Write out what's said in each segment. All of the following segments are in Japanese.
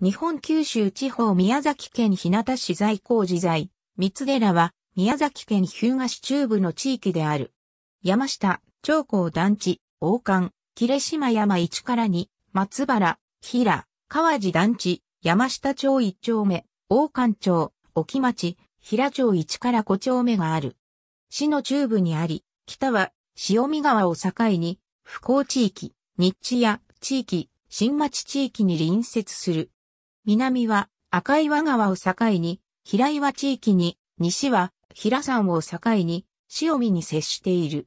日本九州地方宮崎県日向市在校寺在、三寺は宮崎県日向市中部の地域である。山下、長江団地、王冠、霧島山一から二、松原、平、川地団地、山下町一丁目、王冠町、沖町、平町一から五丁目がある。市の中部にあり、北は潮見川を境に、不幸地域、日地や地域、新町地域に隣接する。南は赤岩川を境に、平岩地域に、西は平山を境に、潮見に接している。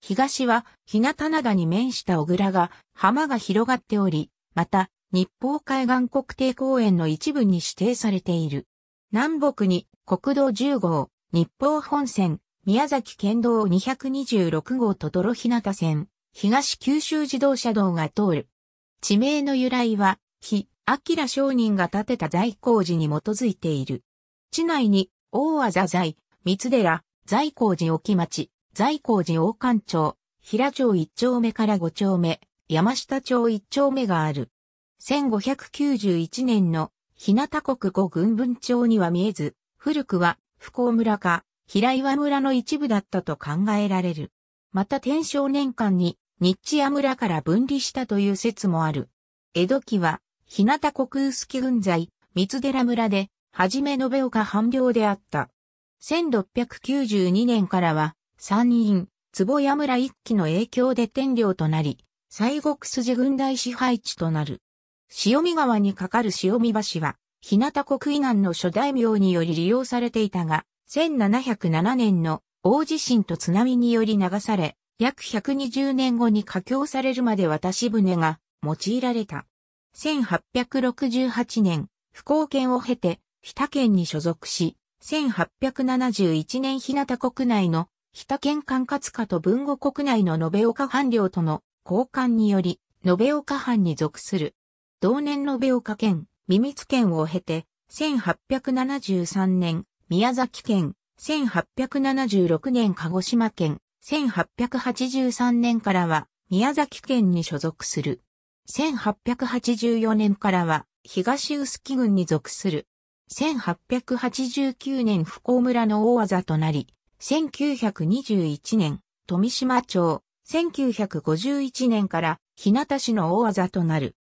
東は日向灘に面した小倉が浜が広がっており、また日報海岸国定公園の一部に指定されている。南北に国道10号、日報本線、宮崎県道226号とろ日向線、東九州自動車道が通る。地名の由来は、日、明商人が建てた在工寺に基づいている。地内に、大和座在、三寺、在工寺沖町、在工寺大館町、平町一丁目から五丁目、山下町一丁目がある。1591年の日向国五軍分町には見えず、古くは不幸村か平岩村の一部だったと考えられる。また天正年間に日地屋村から分離したという説もある。江戸期は日向国薄木軍在、三寺村で、はじめ延岡半領であった。1692年からは、山陰、坪屋村一揆の影響で天領となり、西国筋軍大支配地となる。潮見川に架かる潮見橋は、日向国以南の諸大名により利用されていたが、1707年の大地震と津波により流され、約120年後に架橋されるまで渡し船が用いられた。1868年、福岡県を経て、日田県に所属し、1871年日向国内の日田県管轄下と文後国内の延岡藩領との交換により、延岡藩に属する。同年延岡県、三密県を経て、1873年、宮崎県、1876年鹿児島県、1883年からは、宮崎県に所属する。1884年からは東臼杵郡に属する。1889年不幸村の大技となり、1921年、富島町、1951年から日向市の大技となる。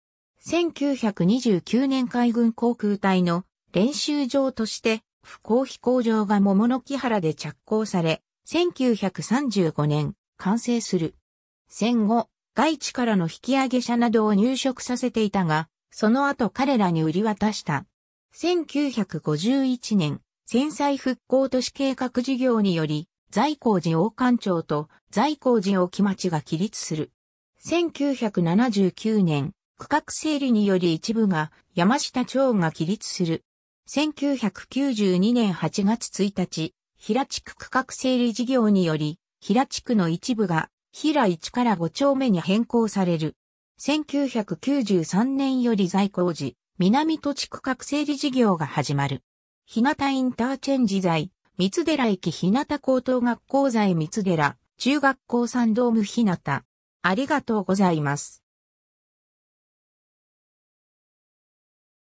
1929年海軍航空隊の練習場として、不幸飛行場が桃の木原で着工され、1935年、完成する。戦後、外地からの引き上げ者などを入植させていたが、その後彼らに売り渡した。1951年、戦災復興都市計画事業により、在庫寺王官庁と在庫寺大木町が起立する。1979年、区画整理により一部が山下町が起立する。1992年8月1日、平地区区画整理事業により、平地区の一部が平1から5丁目に変更される。1993年より在工時、南都地区各整理事業が始まる。日向インターチェンジ在、三寺駅日向高等学校在三寺、中学校三ドーム日向。ありがとうございます。